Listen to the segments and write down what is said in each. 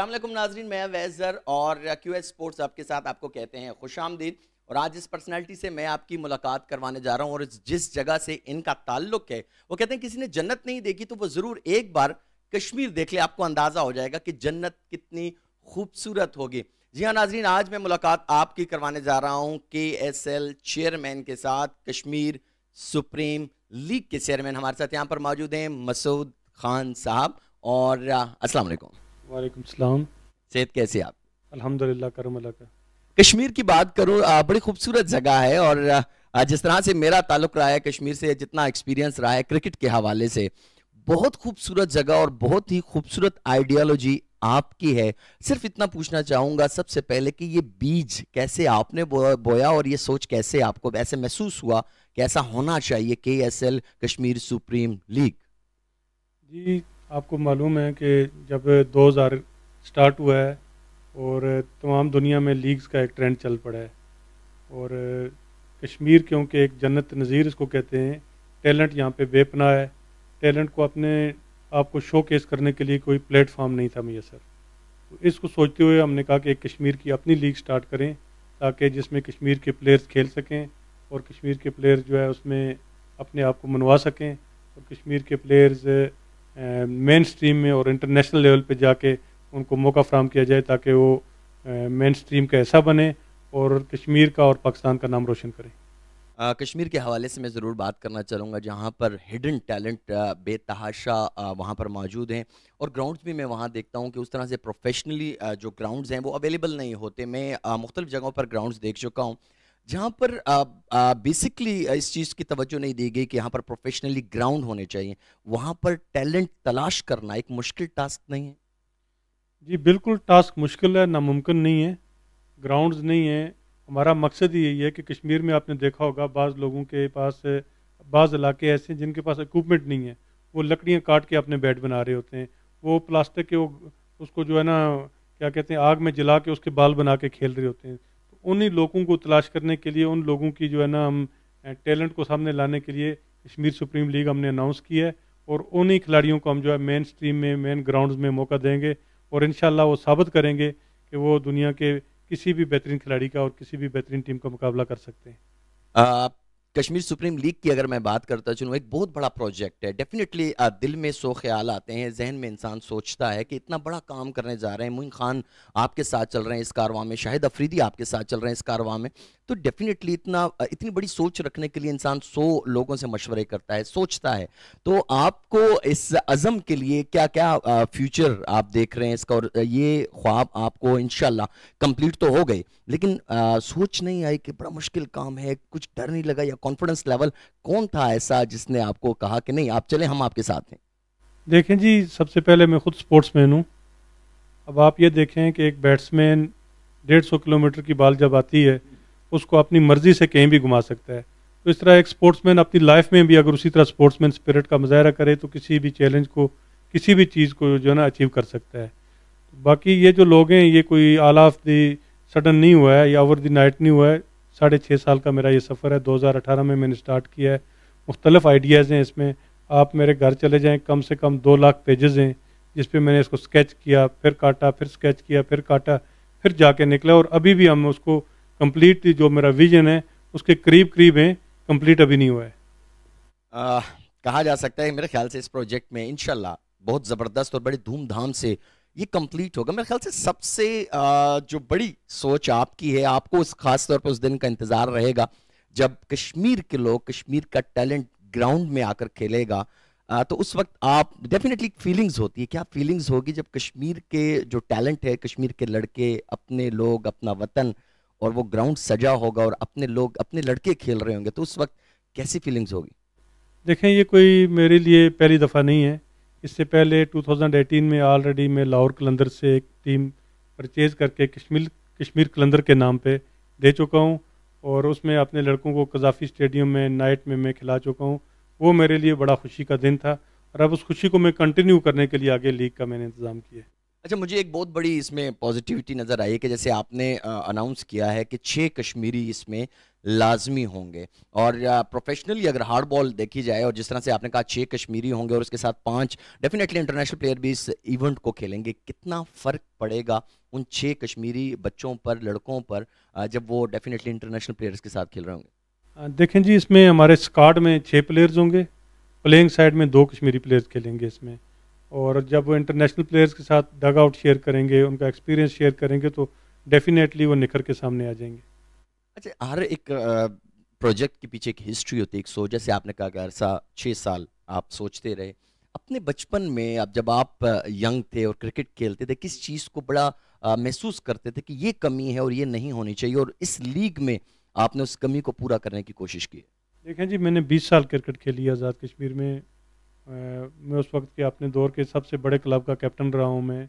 असलम नाजरीन मैं वैज़र और क्यू एस स्पोर्ट्स आपके साथ आपको कहते हैं खुश आमदीद और आज इस पर्सनैलिटी से मैं आपकी मुलाकात करवाने जा रहा हूँ और जिस जगह से इनका ताल्लुक है वो कहते हैं किसी ने जन्नत नहीं देखी तो वो ज़रूर एक बार कश्मीर देख ले आपको अंदाज़ा हो जाएगा कि जन्नत कितनी खूबसूरत होगी जी हाँ नाजरीन आज मैं मुलाकात आपकी करवाने जा रहा हूँ के एस एल चेयरमैन के साथ कश्मीर सुप्रीम लीग के चेयरमैन हमारे साथ यहाँ पर मौजूद हैं मसूद खान साहब और असलकुम वालेकुम सलाम सेहत कैसे आप अल्हम्दुलिल्लाह करम अल्लाह का कश्मीर की बात करूँ बड़ी खूबसूरत जगह है और जिस तरह से मेरा ताल्लुक रहा है कश्मीर से जितना एक्सपीरियंस रहा है क्रिकेट के हवाले से बहुत खूबसूरत जगह और बहुत ही खूबसूरत आइडियालॉजी आपकी है सिर्फ इतना पूछना चाहूंगा सबसे पहले कि ये बीज कैसे आपने बोया और ये सोच कैसे आपको ऐसे महसूस हुआ कि ऐसा होना चाहिए के कश्मीर सुप्रीम लीग जी आपको मालूम है कि जब 2000 स्टार्ट हुआ है और तमाम दुनिया में लीग्स का एक ट्रेंड चल पड़ा है और कश्मीर क्योंकि एक जन्नत नज़ीर इसको कहते हैं टैलेंट यहाँ पे बेपना है टैलेंट को अपने आप को शो केस करने के लिए कोई प्लेटफॉर्म नहीं था मैसर तो इसको सोचते हुए हमने कहा कि कश्मीर की अपनी लीग स्टार्ट करें ताकि जिसमें कश्मीर के प्लेयर्स खेल सकें और कश्मीर के प्लेयर जो है उसमें अपने आप को मनवा सकें और कश्मीर के प्लेयर्स मेन स्ट्रीम में और इंटरनेशनल लेवल पे जाके उनको मौका फ्राहम किया जाए ताकि वो मेन स्ट्रीम का ऐसा बने और कश्मीर का और पाकिस्तान का नाम रोशन करें आ, कश्मीर के हवाले से मैं ज़रूर बात करना चाहूँगा जहाँ पर हिडन टैलेंट बेतहाशा वहाँ पर मौजूद हैं और ग्राउंड्स भी मैं वहाँ देखता हूँ कि उस तरह से प्रोफेशनली जो ग्राउंड्स हैं वो अवेलेबल नहीं होते मैं मुख्तलिफ़ जगहों पर ग्राउंड्स देख चुका हूँ जहाँ पर बेसिकली इस चीज़ की तवज्जो नहीं दी गई कि यहाँ पर प्रोफेशनली ग्राउंड होने चाहिए वहाँ पर टैलेंट तलाश करना एक मुश्किल टास्क नहीं है जी बिल्कुल टास्क मुश्किल है नामुमकिन नहीं है ग्राउंड्स नहीं है हमारा मकसद यही है कि कश्मीर में आपने देखा होगा बाज़ लोगों के पास बाज़ इलाके ऐसे हैं जिनके पास इक्वमेंट नहीं है वो लकड़ियाँ काट के अपने बेड बना रहे होते हैं वो प्लास्टिक के वो उसको जो है ना क्या कहते हैं आग में जला के उसके बाल बना के खेल रहे होते हैं उन्हीं लोगों को तलाश करने के लिए उन लोगों की जो है ना हम टैलेंट को सामने लाने के लिए कश्मीर सुप्रीम लीग हमने अनाउंस की है और उन्हीं खिलाड़ियों को हम जो है मेन स्ट्रीम में मेन ग्राउंड में मौका देंगे और इन वो साबित करेंगे कि वो दुनिया के किसी भी बेहतरीन खिलाड़ी का और किसी भी बेहतरीन टीम का मुकाबला कर सकते हैं आप कश्मीर सुप्रीम लीग की अगर मैं बात करता चलूँ एक बहुत बड़ा प्रोजेक्ट है डेफिनेटली दिल में सो ख्याल आते हैं जहन में इंसान सोचता है कि इतना बड़ा काम करने जा रहे हैं मोइन खान आपके साथ चल रहे हैं इस कारवा में शाहिद अफरीदी आपके साथ चल रहे हैं इस कारवा में तो डेफिनेटली इतना इतनी बड़ी सोच रखने के लिए इंसान सौ लोगों से मशवरे करता है सोचता है तो आपको इस अज़म के लिए क्या क्या फ्यूचर आप देख रहे हैं इसका और ये ख्वाब आपको इन शम्प्लीट तो हो गए लेकिन सोच नहीं आई कि बड़ा मुश्किल काम है कुछ डर नहीं लगा या कॉन्फिडेंस लेवल कौन था ऐसा जिसने आपको कहा कि नहीं आप चले हम आपके साथ हैं देखें जी सबसे पहले मैं खुद स्पोर्ट्समैन हूँ अब आप ये देखें कि एक बैट्समैन डेढ़ सौ किलोमीटर की बाल जब आती है उसको अपनी मर्जी से कहीं भी घुमा सकता है तो इस तरह एक स्पोर्ट्समैन अपनी लाइफ में भी अगर उसी तरह स्पोर्ट्समैन स्पिरिट का मुजाहरा करे तो किसी भी चैलेंज को किसी भी चीज़ को जो है ना अचीव कर सकता है बाकी ये जो लोग हैं ये कोई आल ऑफ दी सडन नहीं हुआ है या ओवर दी नाइट नहीं हुआ है साढ़े छः साल का मेरा ये सफ़र है 2018 में मैंने स्टार्ट किया है मुख्तलिफ़ आइडियाज़ हैं इसमें आप मेरे घर चले जाएँ कम से कम दो लाख पेजेज़ हैं जिस पर मैंने इसको स्केच किया फिर काटा फिर स्केच किया फिर काटा फिर जाके निकला और अभी भी हम उसको कम्प्लीट जो मेरा विजन है उसके करीब करीब हैं कम्प्लीट अभी नहीं हुआ है आ, कहा जा सकता है मेरे ख्याल से इस प्रोजेक्ट में इनशाला बहुत ज़बरदस्त और बड़ी धूमधाम से ये कंप्लीट होगा मेरे ख्याल से सबसे जो बड़ी सोच आपकी है आपको उस खास तौर पर उस दिन का इंतज़ार रहेगा जब कश्मीर के लोग कश्मीर का टैलेंट ग्राउंड में आकर खेलेगा तो उस वक्त आप डेफिनेटली फीलिंग्स होती है क्या फीलिंग्स होगी जब कश्मीर के जो टैलेंट है कश्मीर के लड़के अपने लोग अपना वतन और वो ग्राउंड सजा होगा और अपने लोग अपने लड़के खेल रहे होंगे तो उस वक्त कैसी फीलिंग्स होगी देखें ये कोई मेरे लिए पहली दफ़ा नहीं है इससे पहले 2018 में ऑलरेडी मैं लाहौर कलंदर से एक टीम परचेज़ करके कश्मीर कश्मीर कलंदर के नाम पे दे चुका हूँ और उसमें अपने लड़कों को कजाफी स्टेडियम में नाइट में मैं खिला चुका हूँ वो मेरे लिए बड़ा खुशी का दिन था और अब उस खुशी को मैं कंटिन्यू करने के लिए आगे लीग का मैंने इंतज़ाम किया अच्छा मुझे एक बहुत बड़ी इसमें पॉजिटिविटी नज़र आई है कि जैसे आपने अनाउंस किया है कि छः कश्मीरी इसमें लाजमी होंगे और प्रोफेशनली अगर हार्ड बॉल देखी जाए और जिस तरह से आपने कहा छः कश्मीरी होंगे और उसके साथ पांच डेफिनेटली इंटरनेशनल प्लेयर भी इस इवेंट को खेलेंगे कितना फ़र्क पड़ेगा उन छः कश्मीरी बच्चों पर लड़कों पर जब वो डेफिनेटली इंटरनेशनल प्लेयर्स के साथ खेल रहे होंगे देखें जी इसमें हमारे स्काड में छः प्लेयर्स होंगे प्लेइंग साइड में दो कश्मीरी प्लेयर्स खेलेंगे इसमें और जब वो इंटरनेशनल प्लेयर्स के साथ डग आउट शेयर करेंगे उनका एक्सपीरियंस शेयर करेंगे तो डेफिनेटली वो निखर के सामने आ जाएंगे अच्छा हर एक प्रोजेक्ट के पीछे एक हिस्ट्री होती है एक सोच जैसे आपने कहा कि अरसा सा छः साल आप सोचते रहे अपने बचपन में आप जब आप यंग थे और क्रिकेट खेलते थे किस चीज़ को बड़ा महसूस करते थे कि ये कमी है और ये नहीं होनी चाहिए और इस लीग में आपने उस कमी को पूरा करने की कोशिश की देखें जी मैंने 20 साल क्रिकेट खेली आज़ाद कश्मीर में मैं उस वक्त के अपने दौर के सबसे बड़े क्लब का कैप्टन रहा हूँ मैं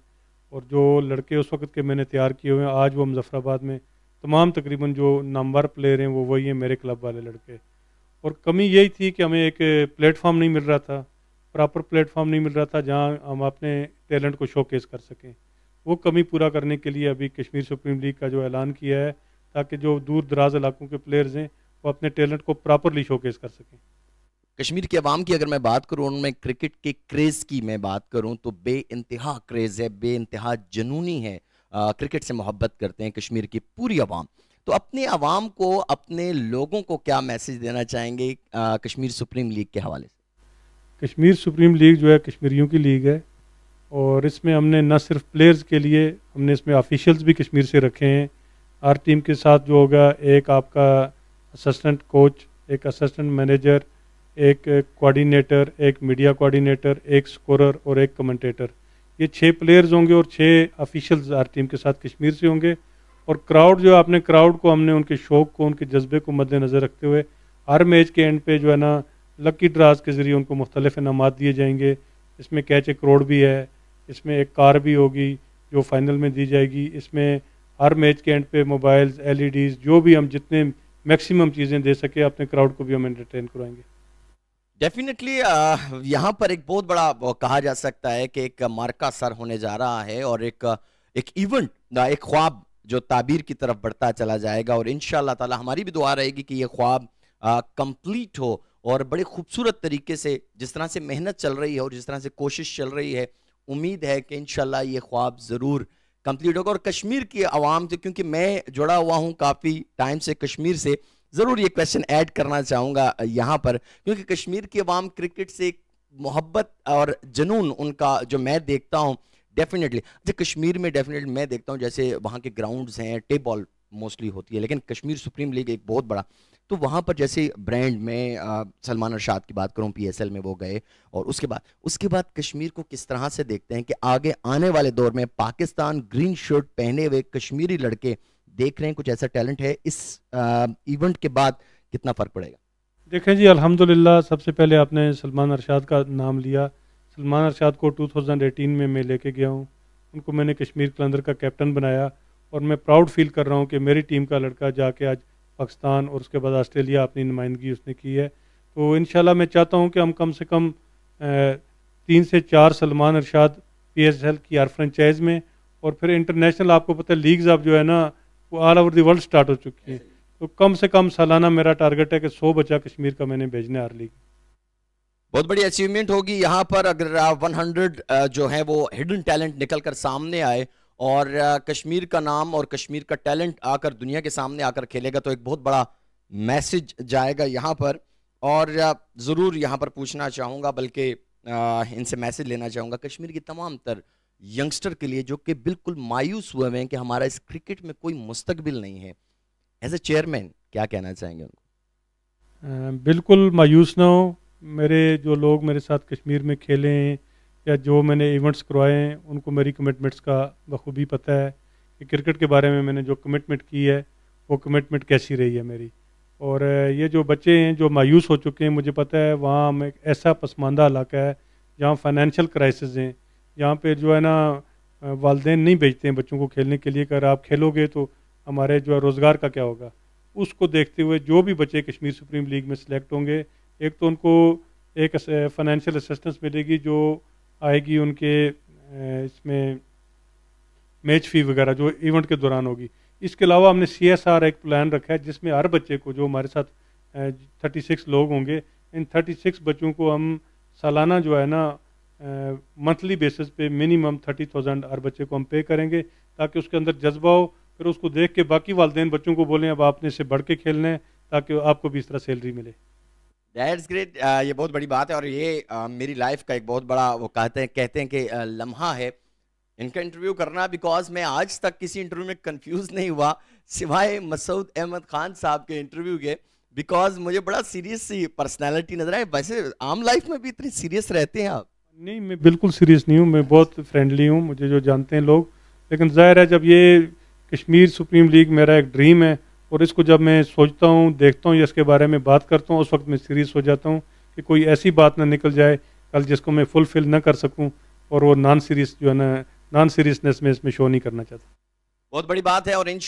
और जो लड़के उस वक्त के मैंने तैयार किए हुए हैं आज वो मुजफ़राबाद में तमाम तकरीबन जो नामवर प्लेयर हैं वो वही हैं मेरे क्लब वाले लड़के और कमी यही थी कि हमें एक प्लेटफॉर्म नहीं मिल रहा था प्रॉपर प्लेटफार्म नहीं मिल रहा था जहाँ हम अपने टैलेंट को शोकेस कर सकें वो कमी पूरा करने के लिए अभी कश्मीर सुप्रीम लीग का जो ऐलान किया है ताकि जो दूर दराज इलाकों के प्लेयर्स हैं वो अपने टैलेंट को प्रॉपरली शोकेस कर सकें कश्मीर के अवाम की अगर मैं बात करूँ उनमें क्रिकेट के क्रेज़ की मैं बात करूँ तो बे इंतहा क्रेज़ है बे इंतहा जनूनी है आ, क्रिकेट से मोहब्बत करते हैं कश्मीर की पूरी आवाम तो अपने आवाम को अपने लोगों को क्या मैसेज देना चाहेंगे आ, कश्मीर सुप्रीम लीग के हवाले से कश्मीर सुप्रीम लीग जो है कश्मीरियों की लीग है और इसमें हमने न सिर्फ प्लेयर्स के लिए हमने इसमें ऑफिशियल्स भी कश्मीर से रखे हैं हर टीम के साथ जो होगा एक आपका असिस्टेंट कोच एक असिस्टेंट मैनेजर एक कोऑर्डिनेटर एक मीडिया कोऑर्डिनेटर एक स्कोरर और एक कमेंटेटर ये छः प्लेयर्स होंगे और छः ऑफिशियल्स हर टीम के साथ कश्मीर से होंगे और क्राउड जो आपने क्राउड को हमने उनके शौक को उनके जज्बे को मद्देनज़र रखते हुए हर मैच के एंड पे जो है ना लकी ड्राज के ज़रिए उनको मुख्तलिफ इनाम दिए जाएंगे इसमें कैच एक करोड़ भी है इसमें एक कार भी होगी जो फाइनल में दी जाएगी इसमें हर मैच के एंड पे मोबाइल्स एलईडीज़ e जो भी हम जितने मैक्सिमम चीज़ें दे सके अपने क्राउड को भी हम एंटरटेन करवाएंगे डेफिनेटली uh, यहाँ पर एक बहुत बड़ा कहा जा सकता है कि एक मार्का सर होने जा रहा है और एक एक इवेंट एक ख्वाब जो ताबीर की तरफ बढ़ता चला जाएगा और इन ताला हमारी भी दुआ रहेगी कि ये ख्वाब कंप्लीट हो और बड़े खूबसूरत तरीके से जिस तरह से मेहनत चल रही है और जिस तरह से कोशिश चल रही है उम्मीद है कि इन ये ख्वाब ज़रूर कंप्लीट होगा और कश्मीर की आवाम से क्योंकि मैं जुड़ा हुआ हूँ काफ़ी टाइम से कश्मीर से ज़रूर ये क्वेश्चन ऐड करना चाहूँगा यहाँ पर क्योंकि कश्मीर की अवाम क्रिकेट से एक मोहब्बत और जुनून उनका जो मैं देखता हूँ डेफिनेटली अच्छा कश्मीर में डेफिनेटली मैं देखता हूँ जैसे वहाँ के ग्राउंड्स हैं टेबॉल मोस्टली होती है लेकिन कश्मीर सुप्रीम लीग एक बहुत बड़ा तो वहाँ पर जैसे ब्रांड में सलमान अरशाद की बात करूँ पीएसएल में वो गए और उसके बाद उसके बाद कश्मीर को किस तरह से देखते हैं कि आगे आने वाले दौर में पाकिस्तान ग्रीन शर्ट पहने हुए कश्मीरी लड़के देख रहे हैं कुछ ऐसा टैलेंट है इस इवेंट के बाद कितना फ़र्क पड़ेगा देखें जी अल्हम्दुलिल्लाह सबसे पहले आपने सलमान अरशाद का नाम लिया सलमान अरशाद को 2018 में मैं लेके गया हूँ उनको मैंने कश्मीर कलंदर का कैप्टन बनाया और मैं प्राउड फील कर रहा हूँ कि मेरी टीम का लड़का जाके आज पाकिस्तान और उसके बाद ऑस्ट्रेलिया अपनी नुमाइंदगी उसने की है तो इन मैं चाहता हूँ कि हम कम से कम तीन से चार सलमान अरशाद पी की आर फ्रेंचाइज में और फिर इंटरनेशनल आपको पता है लीग्स आप जो है ना all over the world start हो चुकी है तो कम से कम सालाना मेरा टारगेट है कि सौ बच्चा कश्मीर का मैंने भेजने आर लीग बहुत बड़ी अचीवमेंट होगी यहाँ पर अगर 100 जो है वो हिडन टैलेंट निकल कर सामने आए और कश्मीर का नाम और कश्मीर का टैलेंट आकर दुनिया के सामने आकर खेलेगा तो एक बहुत बड़ा मैसेज जाएगा यहाँ पर और ज़रूर यहाँ पर पूछना चाहूँगा बल्कि इनसे मैसेज लेना चाहूँगा कश्मीर की तमाम तर यंगस्टर के लिए जो कि बिल्कुल मायूस हुए हुए हैं कि हमारा इस क्रिकेट में कोई मुस्तकबिल नहीं है एज ए चेयरमैन क्या कहना चाहेंगे उनको बिल्कुल मायूस ना हो मेरे जो लोग मेरे साथ कश्मीर में खेले हैं या जो मैंने इवेंट्स करवाए हैं उनको मेरी कमिटमेंट्स का बखूबी पता है कि क्रिकेट के बारे में मैंने जो कमिटमेंट की है वो कमिटमेंट कैसी रही है मेरी और ये जो बच्चे हैं जो मायूस हो चुके हैं मुझे पता है वहाँ हम एक ऐसा पसमानदा इलाका है जहाँ फाइनेंशियल क्राइसिस हैं यहाँ पर जो है ना वालदेन नहीं भेजते हैं बच्चों को खेलने के लिए अगर आप खेलोगे तो हमारे जो है रोज़गार का क्या होगा उसको देखते हुए जो भी बच्चे कश्मीर सुप्रीम लीग में सिलेक्ट होंगे एक तो उनको एक फाइनेंशियल असिस्टेंस मिलेगी जो आएगी उनके इसमें मैच फ़ी वगैरह जो इवेंट के दौरान होगी इसके अलावा हमने सी एस आर एक प्लान रखा है जिसमें हर बच्चे को जो हमारे साथ थर्टी सिक्स लोग होंगे इन थर्टी सिक्स बच्चों को हम सालाना जो है ना मंथली बेसिस पे मिनिमम थर्टी थाउजेंड हर बच्चे को हम पे करेंगे ताकि उसके अंदर जज्बा हो फिर उसको देख के बाकी वालदेन बच्चों को बोलें अब आपने इसे बढ़ के खेलना है ताकि आपको भी इस तरह सैलरी मिले दैट्स ग्रेट ये बहुत बड़ी बात है और ये आ, मेरी लाइफ का एक बहुत बड़ा वो कहते हैं कहते हैं कि लम्हा है इनका इंटरव्यू करना बिकॉज मैं आज तक किसी इंटरव्यू में कंफ्यूज नहीं हुआ सिवाय मसूद अहमद खान साहब के इंटरव्यू के बिकॉज मुझे बड़ा सीरियस सी पर्सनैलिटी नजर आए वैसे आम लाइफ में भी इतनी सीरियस रहते हैं आप नहीं मैं बिल्कुल सीरियस नहीं हूँ मैं बहुत फ्रेंडली हूँ मुझे जो जानते हैं लोग लेकिन ज़ाहिर है जब ये कश्मीर सुप्रीम लीग मेरा एक ड्रीम है और इसको जब मैं सोचता हूँ देखता हूँ या इसके बारे में बात करता हूँ उस वक्त मैं सीरियस हो जाता हूँ कि कोई ऐसी बात ना निकल जाए कल जिसको मैं फुलफिल ना कर सकूँ और वो नॉन सीरियस जो है ना नॉन सीरियसनेस में इसमें शो नहीं करना चाहता बहुत बड़ी बात है और इन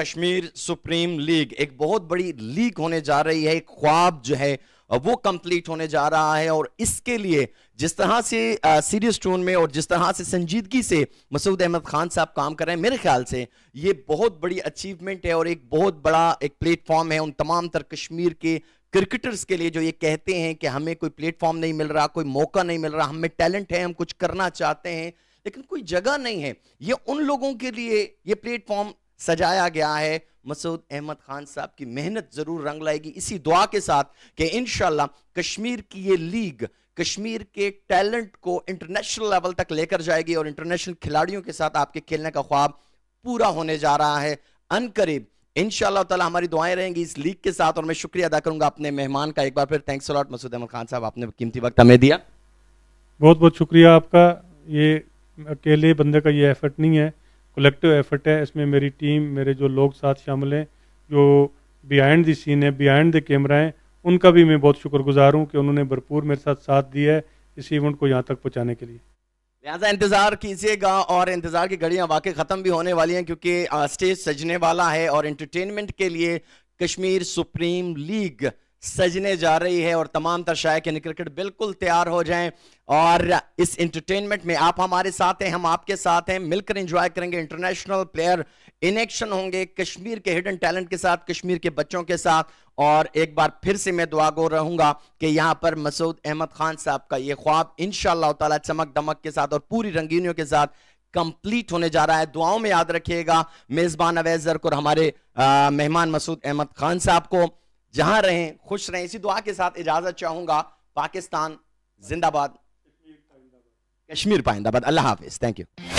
कश्मीर सुप्रीम लीग एक बहुत बड़ी लीग होने जा रही है एक ख्वाब जो है वो कंप्लीट होने जा रहा है और इसके लिए जिस तरह से सीरियस टोन में और जिस तरह से संजीदगी से मसूद अहमद खान साहब काम कर रहे हैं मेरे ख्याल से ये बहुत बड़ी अचीवमेंट है और एक बहुत बड़ा एक प्लेटफॉर्म है उन तमाम तर कश्मीर के क्रिकेटर्स के लिए जो ये कहते हैं कि हमें कोई प्लेटफॉर्म नहीं मिल रहा कोई मौका नहीं मिल रहा हमें टैलेंट है हम कुछ करना चाहते हैं लेकिन कोई जगह नहीं है ये उन लोगों के लिए ये प्लेटफॉर्म सजाया गया है मसूद अहमद खान साहब की मेहनत ज़रूर रंग लाएगी इसी दुआ के साथ कि इन कश्मीर की ये लीग कश्मीर के टैलेंट को इंटरनेशनल लेवल तक लेकर जाएगी और इंटरनेशनल खिलाड़ियों के साथ आपके खेलने का ख्वाब पूरा होने जा रहा है अनकरीब इन हमारी दुआएं रहेंगी इस लीग के साथ और मैं शुक्रिया अदा करूंगा अपने मेहमान का एक बार फिर थैंक्स अलॉट मसूद अहमद खान साहब आपने कीमती वक्त हमें दिया बहुत बहुत शुक्रिया आपका ये अकेले बंदे का ये एफर्ट नहीं है कलेक्टिव एफर्ट है इसमें मेरी टीम मेरे जो लोग साथ शामिल हैं जो बिहाइंड द सीन है बिहाइंड द कैमरा है उनका भी मैं बहुत शुक्रगुजार हूँ कि उन्होंने भरपूर मेरे साथ साथ दिया है इस इवेंट को यहाँ तक पहुँचाने के लिए लिहाजा इंतज़ार कीजिएगा और इंतज़ार की घड़ियाँ वाकई ख़त्म भी होने वाली हैं क्योंकि स्टेज सजने वाला है और इंटरटेनमेंट के लिए कश्मीर सुप्रीम लीग सजने जा रही है और तमाम तर शायक क्रिकेट बिल्कुल तैयार हो जाएं और इस इंटरटेनमेंट में आप हमारे साथ हैं हम आपके साथ हैं मिलकर एंजॉय करेंगे इंटरनेशनल प्लेयर इन एक्शन होंगे कश्मीर के हिडन टैलेंट के साथ कश्मीर के बच्चों के साथ और एक बार फिर से मैं दुआ गो रहूंगा कि यहाँ पर मसूद अहमद खान साहब का ये ख्वाब इन शाह चमक दमक के साथ और पूरी रंगीनियों के साथ कंप्लीट होने जा रहा है दुआओं में याद रखिएगा मेजबान अवैजर को हमारे मेहमान मसूद अहमद खान साहब को जहां रहें खुश रहें इसी दुआ के साथ इजाजत चाहूंगा पाकिस्तान जिंदाबाद कश्मीर पाइंदाबाद अल्लाह हाफिज थैंक यू